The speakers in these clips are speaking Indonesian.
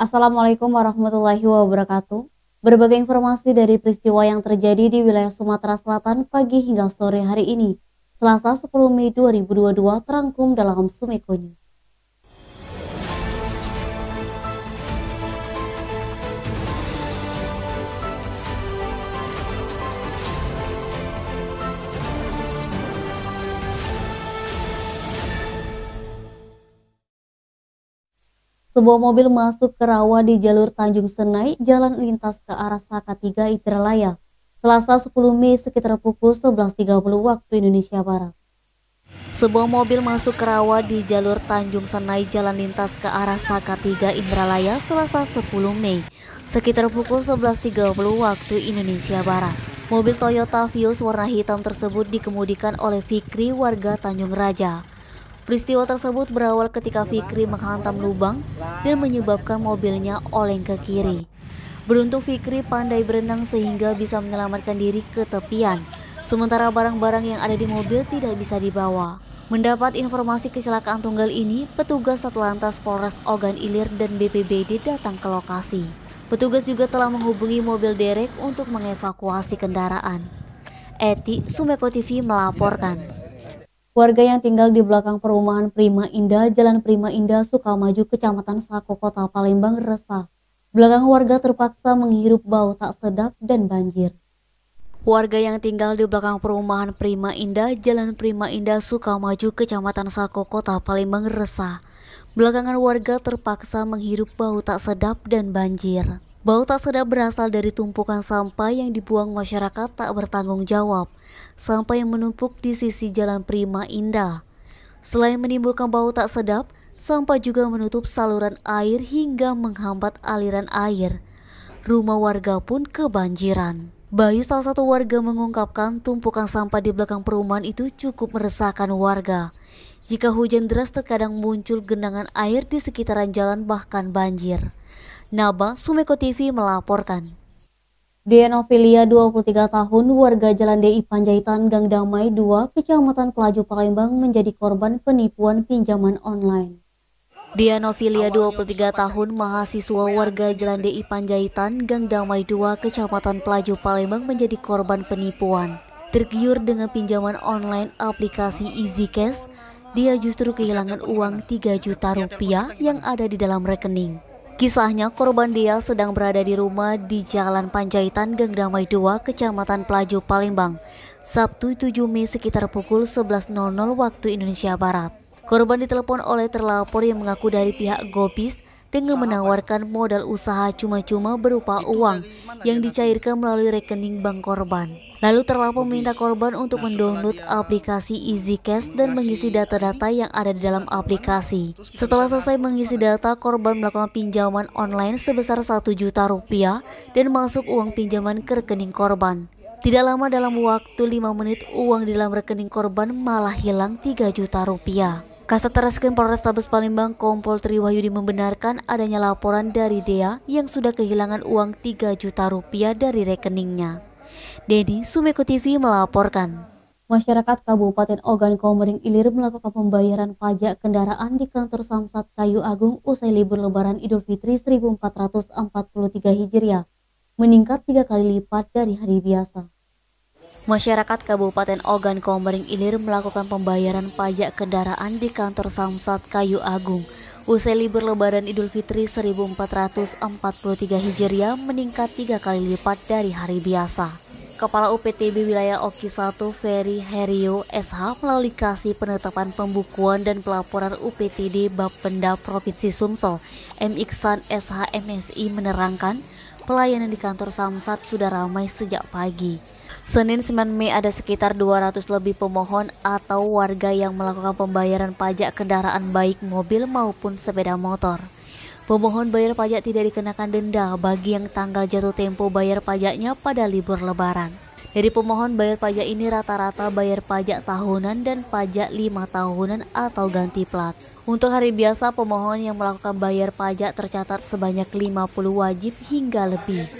Assalamualaikum warahmatullahi wabarakatuh. Berbagai informasi dari peristiwa yang terjadi di wilayah Sumatera Selatan pagi hingga sore hari ini, Selasa 10 Mei 2022 terangkum dalam Sumeko Sebuah mobil masuk ke rawa di jalur Tanjung Senai, jalan lintas ke arah Saka Tiga Indralaya, Selasa 10 Mei sekitar pukul 11.30 waktu Indonesia Barat. Sebuah mobil masuk ke rawa di jalur Tanjung Senai, jalan lintas ke arah Saka Tiga Indralaya, Selasa 10 Mei sekitar pukul 11.30 waktu Indonesia Barat. Mobil Toyota Vios warna hitam tersebut dikemudikan oleh Fikri warga Tanjung Raja. Peristiwa tersebut berawal ketika Fikri menghantam lubang dan menyebabkan mobilnya oleng ke kiri. Beruntung Fikri pandai berenang sehingga bisa menyelamatkan diri ke tepian, sementara barang-barang yang ada di mobil tidak bisa dibawa. Mendapat informasi kecelakaan tunggal ini, petugas Satlantas Polres Ogan Ilir dan BPBD datang ke lokasi. Petugas juga telah menghubungi mobil derek untuk mengevakuasi kendaraan. Eti Sumeko TV melaporkan. Warga yang tinggal di belakang perumahan Prima Indah, Jalan Prima Indah, Sukamaju, Kecamatan Sako, Kota Palembang resah. Belakang warga terpaksa menghirup bau tak sedap dan banjir. Warga yang tinggal di belakang perumahan Prima Indah, Jalan Prima Indah, Sukamaju, Kecamatan Sako, Kota Palembang resah. Belakangan warga terpaksa menghirup bau tak sedap dan banjir. Bau tak sedap berasal dari tumpukan sampah yang dibuang masyarakat tak bertanggung jawab, sampah yang menumpuk di sisi Jalan Prima Indah. Selain menimbulkan bau tak sedap, sampah juga menutup saluran air hingga menghambat aliran air. Rumah warga pun kebanjiran. Bayu salah satu warga mengungkapkan tumpukan sampah di belakang perumahan itu cukup meresahkan warga. Jika hujan deras terkadang muncul genangan air di sekitaran jalan bahkan banjir. Naba Sumeko TV melaporkan. Dianovilia 23 tahun warga Jalan DI Panjaitan Gang Damai 2 Kecamatan Pelaju Palembang menjadi korban penipuan pinjaman online. Dianovilia 23 tahun mahasiswa warga Jalan DI Panjaitan Gang Damai 2 Kecamatan Pelaju Palembang menjadi korban penipuan. Tergiur dengan pinjaman online aplikasi EasyCash, dia justru kehilangan uang 3 juta rupiah yang ada di dalam rekening. Kisahnya korban Dia sedang berada di rumah di Jalan Panjaitan Gang Damai 2, Kecamatan Pelaju, Palembang, Sabtu 7 Mei sekitar pukul 11.00 waktu Indonesia Barat. Korban ditelepon oleh terlapor yang mengaku dari pihak Gopis dengan menawarkan modal usaha cuma-cuma berupa uang yang dicairkan melalui rekening bank korban. Lalu terlapor meminta korban untuk mendownload aplikasi Easy Cash dan mengisi data-data yang ada di dalam aplikasi. Setelah selesai mengisi data, korban melakukan pinjaman online sebesar 1 juta rupiah dan masuk uang pinjaman ke rekening korban. Tidak lama dalam waktu 5 menit, uang di dalam rekening korban malah hilang 3 juta rupiah. Kasat Reskrim Polrestabes Palembang Kompol Tri Wahyudi membenarkan adanya laporan dari Dea yang sudah kehilangan uang 3 juta rupiah dari rekeningnya. Dedi Sumeko TV melaporkan. Masyarakat Kabupaten Ogan Komering Ilir melakukan pembayaran pajak kendaraan di kantor Samsat Kayu Agung usai libur lebaran Idul Fitri 1443 Hijriah, meningkat tiga kali lipat dari hari biasa. Masyarakat Kabupaten Ogan Komering Ilir melakukan pembayaran pajak kendaraan di kantor Samsat Kayu Agung. Usai libur lebaran Idul Fitri 1443 Hijriah meningkat tiga kali lipat dari hari biasa. Kepala UPTB Wilayah Oki 1 Ferry Herio SH melalui kasih penetapan pembukuan dan pelaporan UPTD Bapenda Provinsi Sumsel, M. Iksan SH MSI menerangkan pelayanan di kantor Samsat sudah ramai sejak pagi. Senin 9 Mei ada sekitar 200 lebih pemohon atau warga yang melakukan pembayaran pajak kendaraan baik mobil maupun sepeda motor. Pemohon bayar pajak tidak dikenakan denda bagi yang tanggal jatuh tempo bayar pajaknya pada libur lebaran. Dari pemohon bayar pajak ini rata-rata bayar pajak tahunan dan pajak lima tahunan atau ganti plat. Untuk hari biasa, pemohon yang melakukan bayar pajak tercatat sebanyak 50 wajib hingga lebih.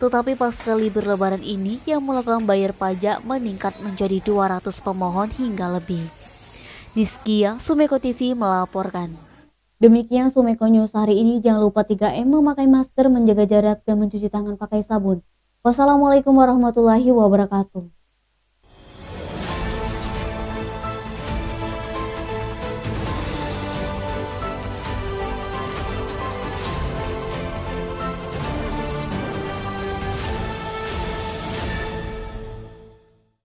Tetapi pasca libur lebaran ini yang melakukan bayar pajak meningkat menjadi 200 pemohon hingga lebih. Niskia Sumeko TV melaporkan. Demikian Sumeko News hari ini. Jangan lupa 3M memakai masker, menjaga jarak, dan mencuci tangan pakai sabun. Wassalamualaikum warahmatullahi wabarakatuh.